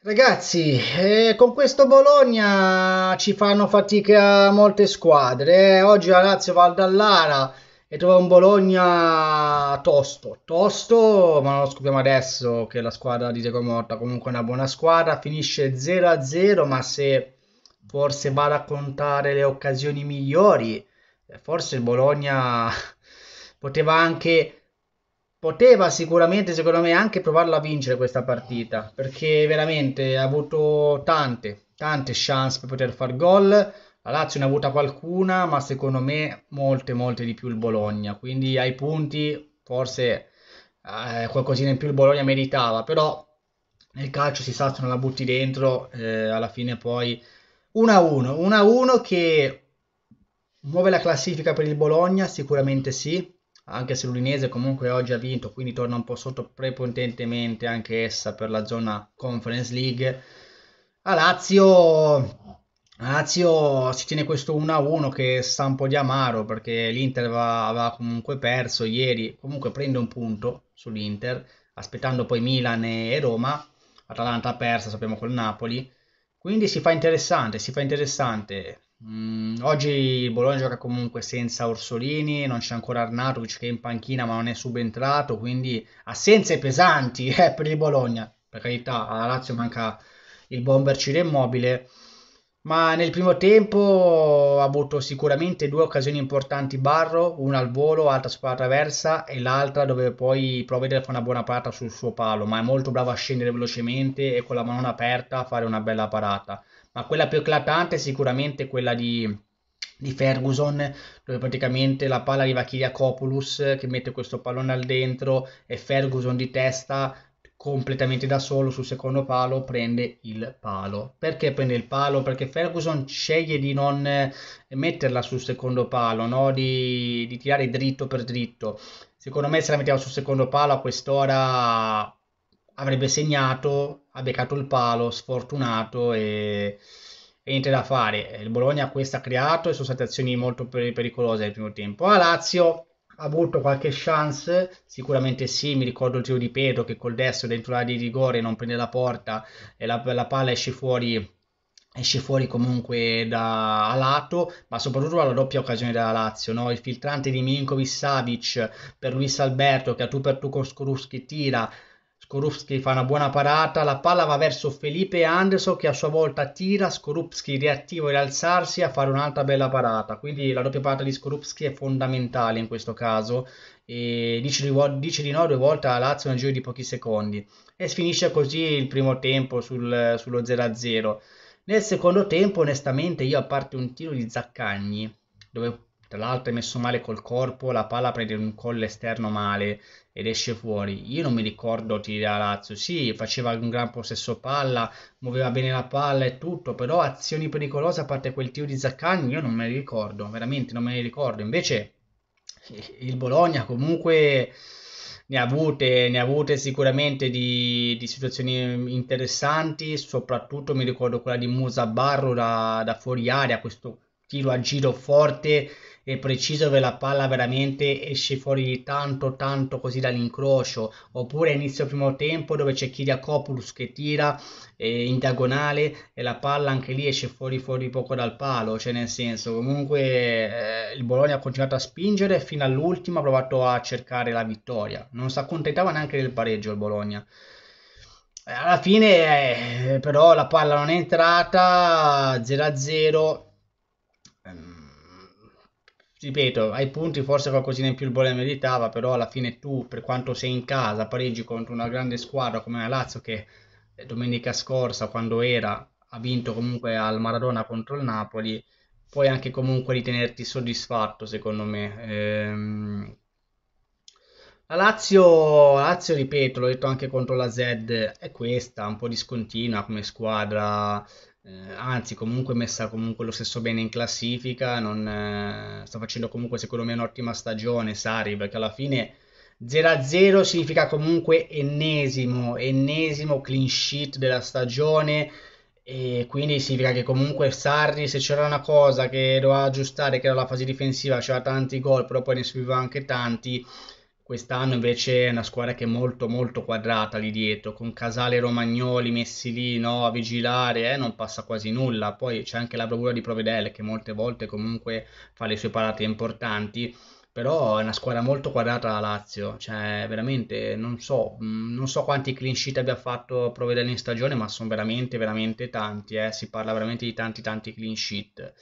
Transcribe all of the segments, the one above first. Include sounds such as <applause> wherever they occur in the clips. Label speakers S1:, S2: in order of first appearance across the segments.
S1: Ragazzi, eh, con questo Bologna ci fanno fatica molte squadre. Eh. Oggi la Lazio va al Dallara e trova un Bologna tosto, tosto, ma lo scopriamo adesso che la squadra di Diego Morta comunque una buona squadra, finisce 0-0, ma se forse va a raccontare le occasioni migliori, eh, forse il Bologna <laughs> poteva anche Poteva sicuramente, secondo me, anche provarla a vincere questa partita, perché veramente ha avuto tante, tante chance per poter far gol. La Lazio ne ha avuta qualcuna, ma secondo me molte, molte di più il Bologna. Quindi ai punti forse eh, qualcosina in più il Bologna meritava, però nel calcio si sa se non la butti dentro, eh, alla fine poi 1-1, 1-1 che muove la classifica per il Bologna, sicuramente sì, anche se l'Udinese comunque oggi ha vinto, quindi torna un po' sotto prepotentemente anche essa per la zona Conference League. A Lazio, a Lazio si tiene questo 1-1 che sta un po' di amaro perché l'Inter va comunque perso ieri, comunque prende un punto sull'Inter, aspettando poi Milan e Roma, Atalanta ha perso, sappiamo col Napoli. Quindi si fa interessante, si fa interessante. Mm, oggi Bologna gioca comunque senza Orsolini, non c'è ancora Arnatovic che è in panchina ma non è subentrato, quindi assenze pesanti eh, per il Bologna. Per carità, alla Lazio manca il bomber Ciro Immobile, ma nel primo tempo ha avuto sicuramente due occasioni importanti Barro, una al volo, altra sulla traversa e l'altra dove poi Provedere fa una buona parata sul suo palo, ma è molto bravo a scendere velocemente e con la mano aperta a fare una bella parata. Ma quella più eclatante è sicuramente quella di, di Ferguson, dove praticamente la palla arriva a Kiriakopoulos che mette questo pallone al dentro e Ferguson di testa completamente da solo sul secondo palo prende il palo. Perché prende il palo? Perché Ferguson sceglie di non eh, metterla sul secondo palo, no? di, di tirare dritto per dritto. Secondo me se la metteva sul secondo palo a quest'ora avrebbe segnato, ha beccato il palo, sfortunato e, e niente da fare. Il Bologna questa ha creato e sono state azioni molto pericolose nel primo tempo. A Lazio avuto qualche chance, sicuramente sì, mi ricordo il tiro di Pedro che col destro dentro l'area di rigore non prende la porta e la, la palla esce fuori esce fuori comunque da a lato, ma soprattutto alla doppia occasione della Lazio, no? il filtrante di Milinkovic Savic per Luis Alberto che a tu per tu con Skoruschi tira Skorupski fa una buona parata, la palla va verso Felipe Anderson che a sua volta tira, Skorupski reattivo e rialzarsi a fare un'altra bella parata, quindi la doppia parata di Skorupski è fondamentale in questo caso, e dice di, dice di no due volte alla Lazio nel giro di pochi secondi e finisce così il primo tempo sul, sullo 0-0. Nel secondo tempo onestamente io a parte un tiro di Zaccagni dove tra l'altro è messo male col corpo, la palla prende un collo esterno male ed esce fuori. Io non mi ricordo tiri da Lazio, sì, faceva un gran possesso palla, muoveva bene la palla e tutto, però azioni pericolose a parte quel tiro di Zaccagni io non me ne ricordo, veramente non me ne ricordo. Invece il Bologna comunque ne ha avute, ne ha avute sicuramente di, di, situazioni interessanti, soprattutto mi ricordo quella di Musa Barro da, da fuori aria, questo tiro a giro forte e preciso dove la palla veramente esce fuori tanto tanto così dall'incrocio oppure inizio primo tempo dove c'è Kiriakopoulos che tira eh, in diagonale e la palla anche lì esce fuori fuori poco dal palo cioè nel senso comunque eh, il Bologna ha continuato a spingere fino all'ultimo ha provato a cercare la vittoria non si accontentava neanche del pareggio il Bologna eh, alla fine eh, però la palla non è entrata 0-0 Ehm, ripeto, ai punti forse qualcosina in più il Bologna meritava, però alla fine tu, per quanto sei in casa, pareggi contro una grande squadra come la Lazio che eh, domenica scorsa, quando era, ha vinto comunque al Maradona contro il Napoli, puoi anche comunque ritenerti soddisfatto, secondo me. Ehm... La Lazio, Lazio, ripeto, l'ho detto anche contro la Z, è questa, un po' discontinua come squadra, eh, anzi comunque messa comunque lo stesso bene in classifica, non, eh, sta facendo comunque secondo me un'ottima stagione Sari perché alla fine 0-0 significa comunque ennesimo, ennesimo clean sheet della stagione e quindi significa che comunque Sarri se c'era una cosa che doveva aggiustare che era la fase difensiva, c'era tanti gol però poi ne subiva anche tanti Quest'anno invece è una squadra che è molto molto quadrata lì dietro, con Casale Romagnoli messi lì no, a vigilare, eh, non passa quasi nulla. Poi c'è anche la bravura di Provedel che molte volte comunque fa le sue parate importanti però è una squadra molto quadrata la Lazio, cioè veramente non so, mm, non so quanti clean sheet abbia fatto Provedelli in stagione, ma sono veramente, veramente tanti, eh. si parla veramente di tanti, tanti clean sheet.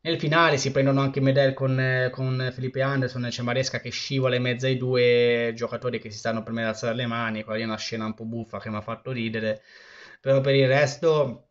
S1: Nel finale si prendono anche Medel con, eh, con Felipe Anderson, c'è Maresca che scivola in mezzo ai due giocatori che si stanno per me ad alzare le mani, quella è una scena un po' buffa che mi ha fatto ridere, però per il resto,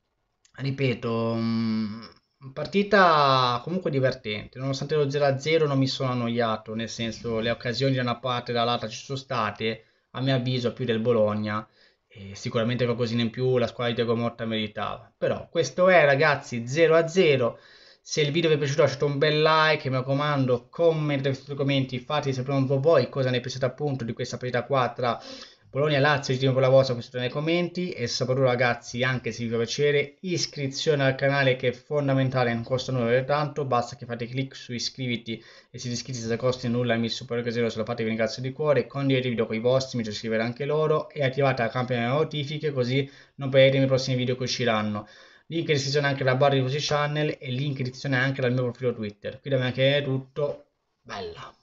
S1: ripeto... Mh, mm, Partita comunque divertente, nonostante lo 0-0 non mi sono annoiato, nel senso le occasioni da una parte e dall'altra ci sono state, a mio avviso più del Bologna, e sicuramente qualcosina in più la squadra di Diego Morta meritava. Però questo è ragazzi 0-0, se il video vi è piaciuto lasciate un bel like, mi raccomando commentate questi i commenti, fate sapere un po' voi cosa ne pensate appunto di questa partita 4 Polonia-Lazio, ditemi per la vostra qui nei commenti e soprattutto ragazzi anche se vi fa piacere iscrizione al canale che è fondamentale, non costa nulla tanto, basta che fate clic su iscriviti e siete iscritti senza costi nulla, mi supero che se lo fate vi ringrazio di cuore, condividete i video con i vostri, mi piace scrivere anche loro e attivate la campanella delle notifiche così non perdete i miei prossimi video che usciranno. Link in descrizione anche alla barra di questi channel e link in descrizione anche al mio profilo Twitter. Qui da me anche è tutto, bella!